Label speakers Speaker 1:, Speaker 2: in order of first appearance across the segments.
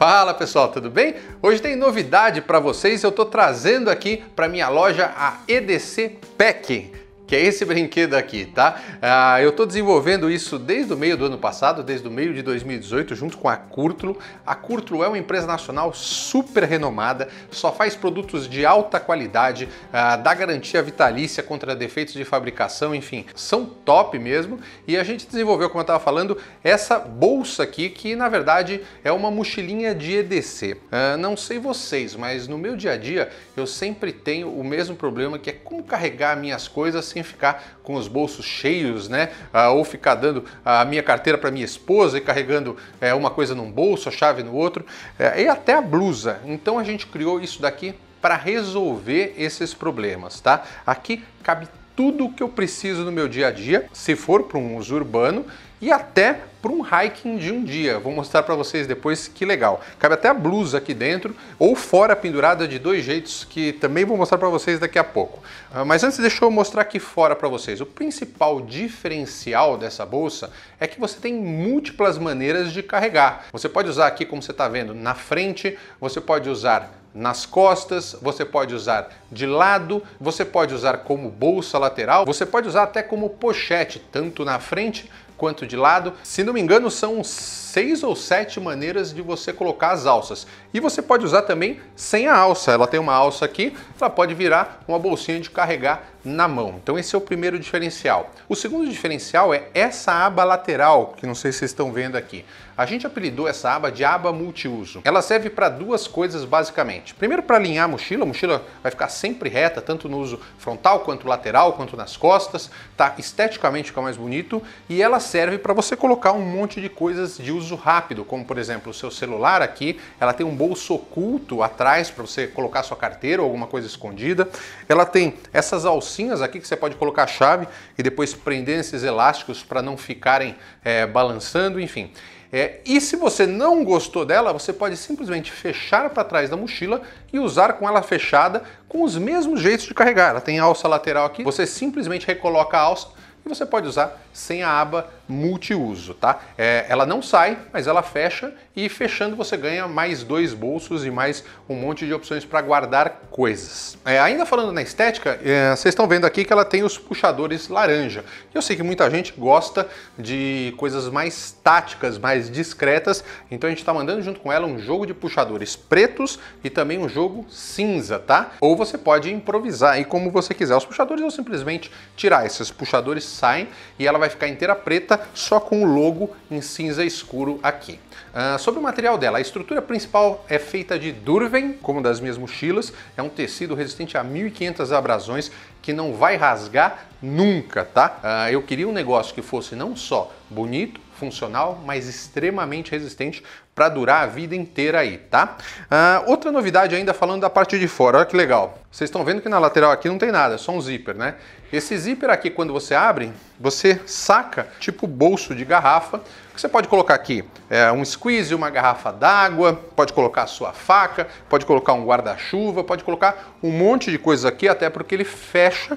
Speaker 1: Fala pessoal, tudo bem? Hoje tem novidade para vocês. Eu estou trazendo aqui para minha loja a EDC Pack que é esse brinquedo aqui, tá? Ah, eu estou desenvolvendo isso desde o meio do ano passado, desde o meio de 2018, junto com a Curtulo. A Curtulo é uma empresa nacional super renomada, só faz produtos de alta qualidade, ah, dá garantia vitalícia contra defeitos de fabricação, enfim, são top mesmo. E a gente desenvolveu, como eu estava falando, essa bolsa aqui, que na verdade é uma mochilinha de EDC. Ah, não sei vocês, mas no meu dia a dia eu sempre tenho o mesmo problema que é como carregar minhas coisas sem quem ficar com os bolsos cheios, né? Ah, ou ficar dando a minha carteira para minha esposa e carregando é, uma coisa num bolso, a chave no outro, é, e até a blusa. Então a gente criou isso daqui para resolver esses problemas, tá? Aqui cabe tudo o que eu preciso no meu dia a dia, se for para um uso urbano e até para um hiking de um dia. Vou mostrar para vocês depois que legal. Cabe até a blusa aqui dentro ou fora pendurada de dois jeitos que também vou mostrar para vocês daqui a pouco. Ah, mas antes deixa eu mostrar aqui fora para vocês. O principal diferencial dessa bolsa é que você tem múltiplas maneiras de carregar. Você pode usar aqui como você está vendo na frente, você pode usar nas costas, você pode usar de lado, você pode usar como bolsa lateral, você pode usar até como pochete, tanto na frente quanto de lado. Se não me engano, são seis ou sete maneiras de você colocar as alças. E você pode usar também sem a alça. Ela tem uma alça aqui, ela pode virar uma bolsinha de carregar na mão. Então esse é o primeiro diferencial. O segundo diferencial é essa aba lateral, que não sei se vocês estão vendo aqui. A gente apelidou essa aba de aba multiuso. Ela serve para duas coisas basicamente. Primeiro para alinhar a mochila, a mochila vai ficar sempre reta, tanto no uso frontal quanto lateral, quanto nas costas, tá? Esteticamente fica mais bonito e ela serve para você colocar um monte de coisas de uso rápido, como por exemplo o seu celular aqui, ela tem um bolso oculto atrás para você colocar sua carteira ou alguma coisa escondida. Ela tem essas alcinhas aqui que você pode colocar a chave e depois prender esses elásticos para não ficarem é, balançando, enfim. É, e se você não gostou dela, você pode simplesmente fechar para trás da mochila e usar com ela fechada com os mesmos jeitos de carregar. Ela tem alça lateral aqui, você simplesmente recoloca a alça e você pode usar sem a aba multiuso, tá? É, ela não sai, mas ela fecha e fechando você ganha mais dois bolsos e mais um monte de opções para guardar coisas. É, ainda falando na estética, é, vocês estão vendo aqui que ela tem os puxadores laranja. Eu sei que muita gente gosta de coisas mais táticas, mais discretas, então a gente está mandando junto com ela um jogo de puxadores pretos e também um jogo cinza, tá? Ou você pode improvisar aí como você quiser. Os puxadores eu simplesmente tirar, esses puxadores saem e ela vai ficar inteira preta só com o logo em cinza escuro aqui. Uh, sobre o material dela, a estrutura principal é feita de Durven, como das minhas mochilas, é um tecido resistente a 1500 abrasões que não vai rasgar nunca, tá? Uh, eu queria um negócio que fosse não só bonito, funcional, mas extremamente resistente para durar a vida inteira aí, tá? Uh, outra novidade ainda falando da parte de fora, olha que legal. Vocês estão vendo que na lateral aqui não tem nada, é só um zíper, né? Esse zíper aqui, quando você abre, você saca tipo bolso de garrafa, que você pode colocar aqui é, um squeeze, uma garrafa d'água, pode colocar a sua faca, pode colocar um guarda-chuva, pode colocar um monte de coisas aqui, até porque ele fecha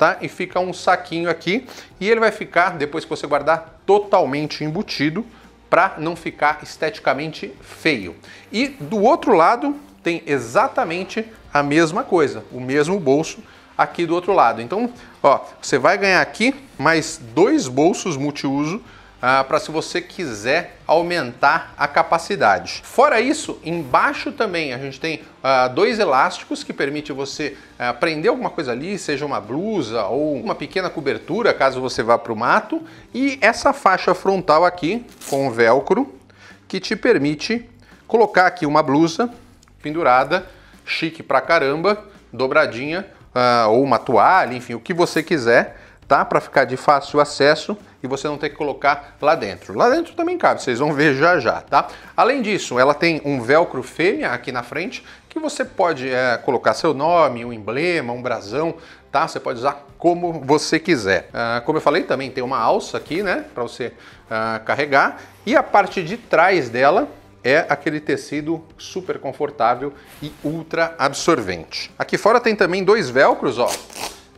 Speaker 1: tá? E fica um saquinho aqui e ele vai ficar, depois que você guardar, totalmente embutido para não ficar esteticamente feio. E do outro lado tem exatamente a mesma coisa, o mesmo bolso aqui do outro lado. Então, ó, você vai ganhar aqui mais dois bolsos multiuso ah, para se você quiser aumentar a capacidade. Fora isso, embaixo também a gente tem ah, dois elásticos que permite você ah, prender alguma coisa ali, seja uma blusa ou uma pequena cobertura, caso você vá para o mato, e essa faixa frontal aqui com velcro que te permite colocar aqui uma blusa pendurada, chique pra caramba, dobradinha, ah, ou uma toalha, enfim, o que você quiser tá? Para ficar de fácil acesso e você não ter que colocar lá dentro. Lá dentro também cabe, vocês vão ver já já, tá? Além disso, ela tem um velcro fêmea aqui na frente que você pode é, colocar seu nome, um emblema, um brasão, tá? Você pode usar como você quiser. Ah, como eu falei, também tem uma alça aqui, né? Para você ah, carregar. E a parte de trás dela é aquele tecido super confortável e ultra absorvente. Aqui fora tem também dois velcros, ó.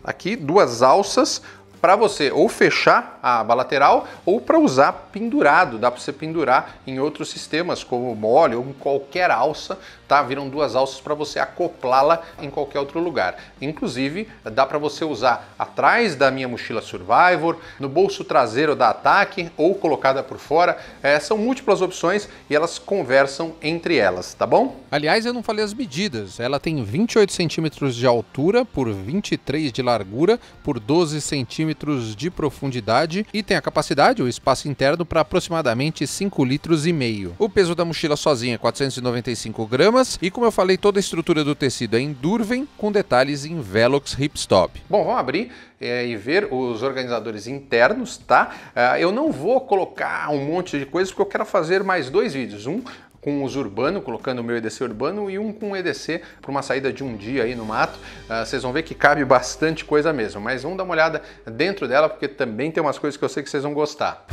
Speaker 1: Aqui duas alças para você ou fechar a aba lateral ou para usar pendurado. Dá para você pendurar em outros sistemas como mole ou em qualquer alça tá? Viram duas alças para você acoplá-la em qualquer outro lugar. Inclusive, dá para você usar atrás da minha mochila Survivor, no bolso traseiro da Ataque ou colocada por fora. É, são múltiplas opções e elas conversam entre elas, tá bom? Aliás, eu não falei as medidas. Ela tem 28 centímetros de altura por 23 de largura por 12 centímetros de profundidade e tem a capacidade, o espaço interno, para aproximadamente 5 litros e meio. O peso da mochila sozinha é 495 gramas formas e, como eu falei, toda a estrutura do tecido é em Durven, com detalhes em Velox Hipstop. Bom, vamos abrir é, e ver os organizadores internos, tá? Eh, eu não vou colocar um monte de coisas porque eu quero fazer mais dois vídeos. Um com os urbano, colocando o meu EDC urbano e um com o EDC para uma saída de um dia aí no mato. Uh, vocês vão ver que cabe bastante coisa mesmo, mas vamos dar uma olhada dentro dela porque também tem umas coisas que eu sei que vocês vão gostar.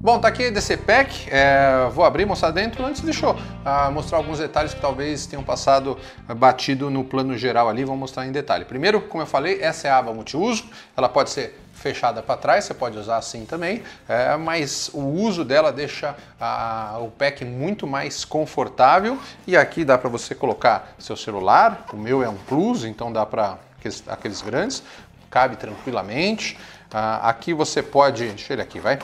Speaker 1: Bom, tá aqui a DC Pack, é, vou abrir, mostrar dentro, antes deixa eu ah, mostrar alguns detalhes que talvez tenham passado ah, batido no plano geral ali, Vou mostrar em detalhe. Primeiro, como eu falei, essa é a aba multiuso, ela pode ser fechada para trás, você pode usar assim também, é, mas o uso dela deixa a, ah, o pack muito mais confortável e aqui dá para você colocar seu celular, o meu é um Plus, então dá para aqueles, aqueles, grandes, cabe tranquilamente. Ah, aqui você pode, deixa ele aqui, vai.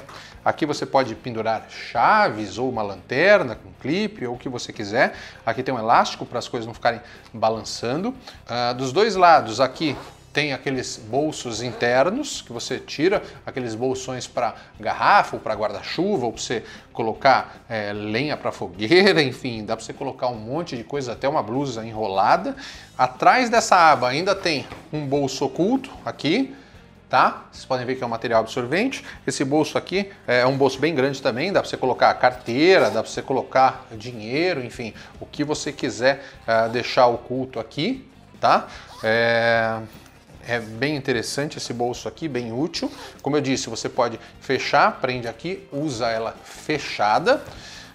Speaker 1: Aqui você pode pendurar chaves ou uma lanterna com clipe ou o que você quiser. Aqui tem um elástico para as coisas não ficarem balançando. Uh, dos dois lados aqui tem aqueles bolsos internos que você tira, aqueles bolsões para garrafa ou para guarda-chuva, ou para você colocar é, lenha para fogueira, enfim, dá para você colocar um monte de coisa, até uma blusa enrolada. Atrás dessa aba ainda tem um bolso oculto aqui, tá? Vocês podem ver que é um material absorvente. Esse bolso aqui é um bolso bem grande também, dá para você colocar carteira, dá para você colocar dinheiro, enfim, o que você quiser uh, deixar oculto aqui, tá? É... É bem interessante esse bolso aqui, bem útil. Como eu disse, você pode fechar, prende aqui, usa ela fechada.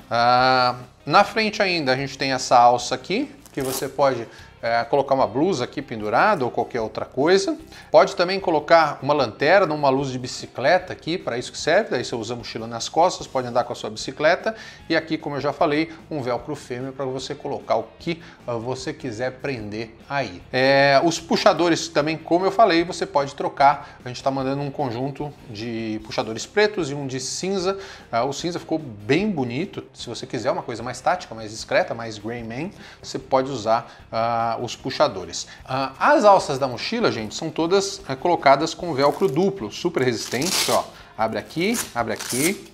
Speaker 1: Ah, na frente ainda a gente tem essa alça aqui, que você pode é, colocar uma blusa aqui pendurada ou qualquer outra coisa. Pode também colocar uma lanterna, uma luz de bicicleta aqui, para isso que serve. Daí você usa a mochila nas costas, pode andar com a sua bicicleta. E aqui, como eu já falei, um velcro fêmea para você colocar o que ah, você quiser prender aí. É, os puxadores também, como eu falei, você pode trocar. A gente está mandando um conjunto de puxadores pretos e um de cinza. Ah, o cinza ficou bem bonito. Se você quiser uma coisa mais tática, mais discreta, mais man você pode usar. Ah, os puxadores. Ah, as alças da mochila, gente, são todas é, colocadas com velcro duplo, super resistente, ó. Abre aqui, abre aqui.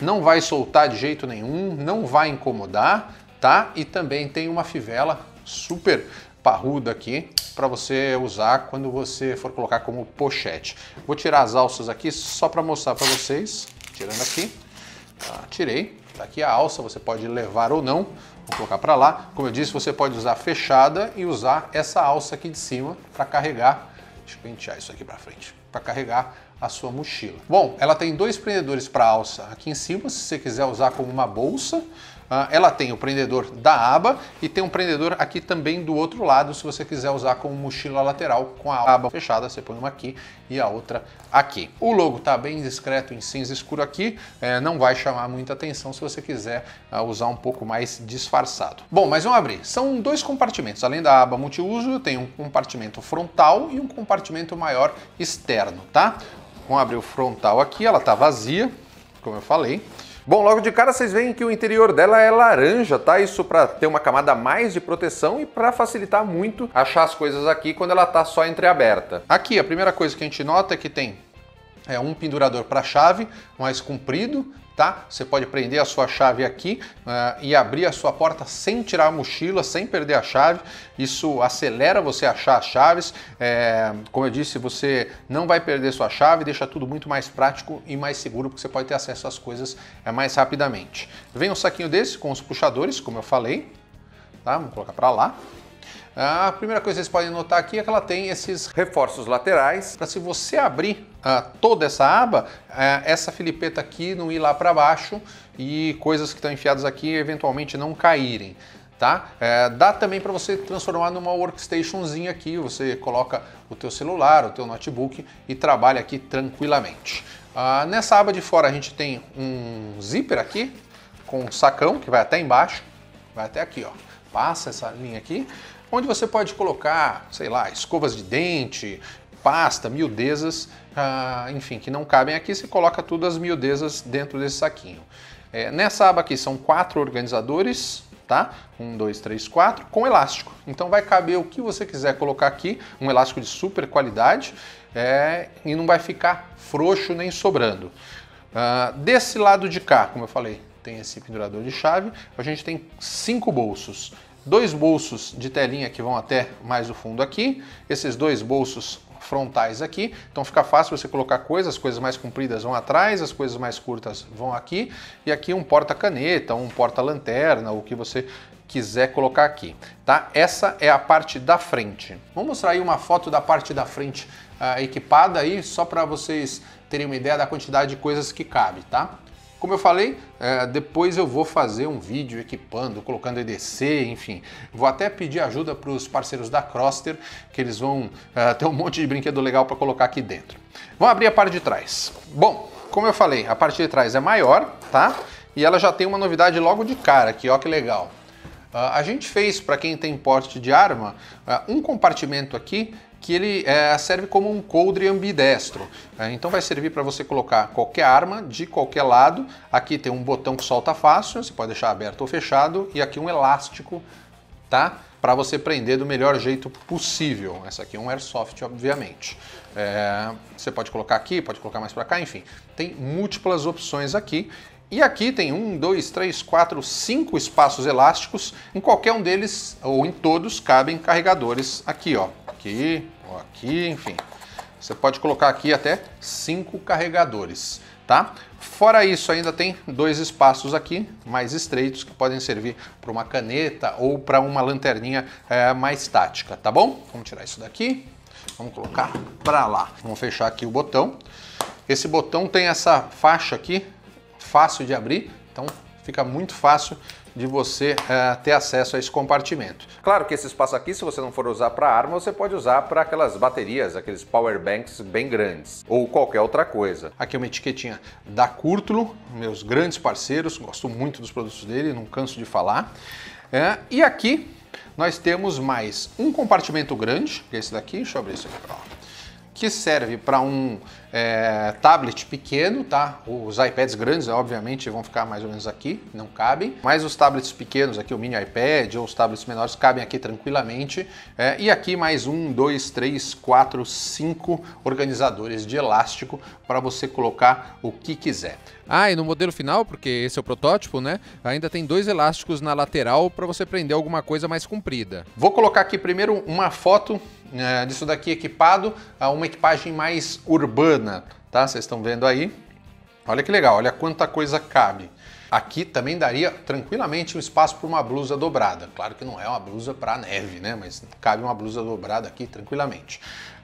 Speaker 1: Não vai soltar de jeito nenhum, não vai incomodar, tá? E também tem uma fivela super parruda aqui para você usar quando você for colocar como pochete. Vou tirar as alças aqui só para mostrar para vocês, tirando aqui, tá, tirei. Tá aqui a alça, você pode levar ou não, vou colocar para lá. Como eu disse, você pode usar fechada e usar essa alça aqui de cima para carregar, deixa eu pentear isso aqui para frente, para carregar a sua mochila. Bom, ela tem dois prendedores para alça aqui em cima, se você quiser usar como uma bolsa, ah, ela tem o prendedor da aba e tem um prendedor aqui também do outro lado, se você quiser usar como mochila lateral com a aba fechada, você põe uma aqui e a outra aqui. O logo está bem discreto em cinza escuro aqui, é, não vai chamar muita atenção se você quiser ah, usar um pouco mais disfarçado. Bom, mas vamos abrir. São dois compartimentos, além da aba multiuso, tem um compartimento frontal e um compartimento maior externo, tá? Vamos abrir o frontal aqui, ela está vazia, como eu falei. Bom, logo de cara vocês veem que o interior dela é laranja, tá? Isso para ter uma camada mais de proteção e para facilitar muito achar as coisas aqui quando ela tá só entreaberta. Aqui, a primeira coisa que a gente nota é que tem é um pendurador para chave, mais comprido, tá? Você pode prender a sua chave aqui uh, e abrir a sua porta sem tirar a mochila, sem perder a chave. Isso acelera você achar as chaves. É, como eu disse, você não vai perder sua chave, deixa tudo muito mais prático e mais seguro, porque você pode ter acesso às coisas é, mais rapidamente. Vem um saquinho desse com os puxadores, como eu falei. Tá? Vou colocar para lá. Ah, a primeira coisa que vocês podem notar aqui é que ela tem esses reforços laterais para se você abrir ah, toda essa aba, ah, essa filipeta aqui não ir lá para baixo e coisas que estão enfiadas aqui eventualmente não caírem. Tá? É, dá também para você transformar numa workstationzinha aqui, você coloca o teu celular, o teu notebook e trabalha aqui tranquilamente. Ah, nessa aba de fora a gente tem um zíper aqui com um sacão que vai até embaixo, vai até aqui, ó. passa essa linha aqui onde você pode colocar, sei lá, escovas de dente, pasta, miudezas, ah, enfim, que não cabem aqui, você coloca tudo as miudezas dentro desse saquinho. É, nessa aba aqui são quatro organizadores, tá? Um, dois, três, quatro, com elástico. Então vai caber o que você quiser colocar aqui, um elástico de super qualidade, é, e não vai ficar frouxo nem sobrando. Ah, desse lado de cá, como eu falei, tem esse pendurador de chave, a gente tem cinco bolsos dois bolsos de telinha que vão até mais o fundo aqui, esses dois bolsos frontais aqui, então fica fácil você colocar coisas, as coisas mais compridas vão atrás, as coisas mais curtas vão aqui, e aqui um porta-caneta, um porta-lanterna, o que você quiser colocar aqui, tá? Essa é a parte da frente. Vou mostrar aí uma foto da parte da frente uh, equipada aí, só para vocês terem uma ideia da quantidade de coisas que cabe, tá? Como eu falei, é, depois eu vou fazer um vídeo equipando, colocando EDC, enfim. Vou até pedir ajuda para os parceiros da Croster, que eles vão é, ter um monte de brinquedo legal para colocar aqui dentro. Vamos abrir a parte de trás. Bom, como eu falei, a parte de trás é maior, tá? E ela já tem uma novidade logo de cara aqui, ó que legal. Uh, a gente fez, para quem tem porte de arma, uh, um compartimento aqui que ele é, serve como um coldre ambidestro. É, então vai servir para você colocar qualquer arma de qualquer lado. Aqui tem um botão que solta fácil, você pode deixar aberto ou fechado, e aqui um elástico, tá? Para você prender do melhor jeito possível. Essa aqui é um airsoft, obviamente. É, você pode colocar aqui, pode colocar mais para cá, enfim. Tem múltiplas opções aqui. E aqui tem um, dois, três, quatro, cinco espaços elásticos. Em qualquer um deles, ou em todos, cabem carregadores aqui, ó aqui, ou aqui, enfim. Você pode colocar aqui até cinco carregadores, tá? Fora isso, ainda tem dois espaços aqui mais estreitos que podem servir para uma caneta ou para uma lanterninha é, mais tática, tá bom? Vamos tirar isso daqui, vamos colocar para lá. Vamos fechar aqui o botão. Esse botão tem essa faixa aqui, fácil de abrir, então fica muito fácil de você eh, ter acesso a esse compartimento. Claro que esse espaço aqui, se você não for usar para arma, você pode usar para aquelas baterias, aqueles power banks bem grandes ou qualquer outra coisa. Aqui é uma etiquetinha da Curtulo, meus grandes parceiros, gosto muito dos produtos dele, não canso de falar. É, e aqui nós temos mais um compartimento grande, que é esse daqui, deixa eu abrir isso aqui para que serve para um é, tablet pequeno, tá? Os iPads grandes, obviamente, vão ficar mais ou menos aqui, não cabem. Mas os tablets pequenos aqui, o mini iPad ou os tablets menores, cabem aqui tranquilamente. É, e aqui mais um, dois, três, quatro, cinco organizadores de elástico para você colocar o que quiser. Ah, e no modelo final, porque esse é o protótipo, né? Ainda tem dois elásticos na lateral para você prender alguma coisa mais comprida. Vou colocar aqui primeiro uma foto é, disso daqui equipado a uma equipagem mais urbana, tá? Vocês estão vendo aí? Olha que legal, olha quanta coisa cabe. Aqui também daria tranquilamente um espaço para uma blusa dobrada. Claro que não é uma blusa para neve, né? Mas cabe uma blusa dobrada aqui tranquilamente.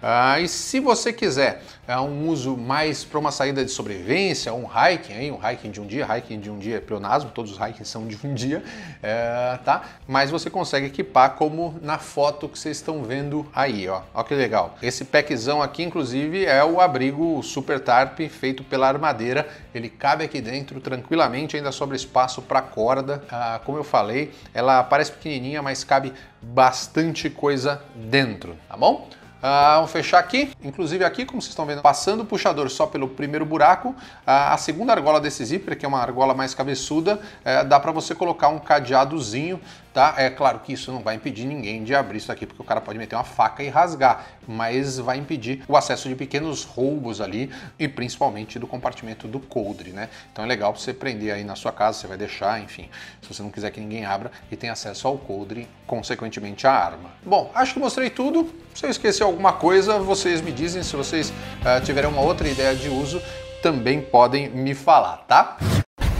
Speaker 1: Ah, e se você quiser é um uso mais para uma saída de sobrevivência, um hiking, aí, um hiking de um dia, hiking de um dia é pleonasmo, todos os hikings são de um dia, é, tá? Mas você consegue equipar como na foto que vocês estão vendo aí, ó. Olha que legal. Esse packzão aqui, inclusive, é o abrigo Super Tarp feito pela Armadeira. Ele cabe aqui dentro tranquilamente, ainda sobra espaço para corda. Ah, como eu falei, ela parece pequenininha, mas cabe bastante coisa dentro, tá bom? Ah, fechar aqui. Inclusive aqui, como vocês estão vendo, passando o puxador só pelo primeiro buraco, a segunda argola desse zíper, que é uma argola mais cabeçuda, é, dá para você colocar um cadeadozinho, tá? É claro que isso não vai impedir ninguém de abrir isso aqui, porque o cara pode meter uma faca e rasgar mas vai impedir o acesso de pequenos roubos ali e principalmente do compartimento do coldre, né? Então é legal você prender aí na sua casa, você vai deixar, enfim, se você não quiser que ninguém abra e tenha acesso ao coldre, consequentemente à arma. Bom, acho que mostrei tudo. Se eu esqueci alguma coisa, vocês me dizem. Se vocês uh, tiverem uma outra ideia de uso, também podem me falar, tá?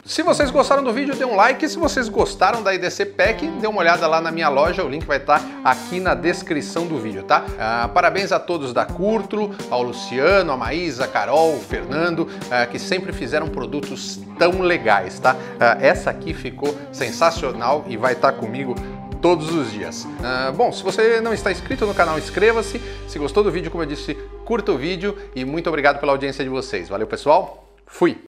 Speaker 1: Se vocês gostaram do vídeo, dê um like. Se vocês gostaram da IDC Pack, dê uma olhada lá na minha loja, o link vai estar aqui na descrição do vídeo, tá? Ah, parabéns a todos da Curtro, ao Luciano, a Maísa, a Carol, o Fernando, ah, que sempre fizeram produtos tão legais, tá? Ah, essa aqui ficou sensacional e vai estar comigo todos os dias. Ah, bom, se você não está inscrito no canal, inscreva-se. Se gostou do vídeo, como eu disse, curta o vídeo e muito obrigado pela audiência de vocês. Valeu, pessoal. Fui.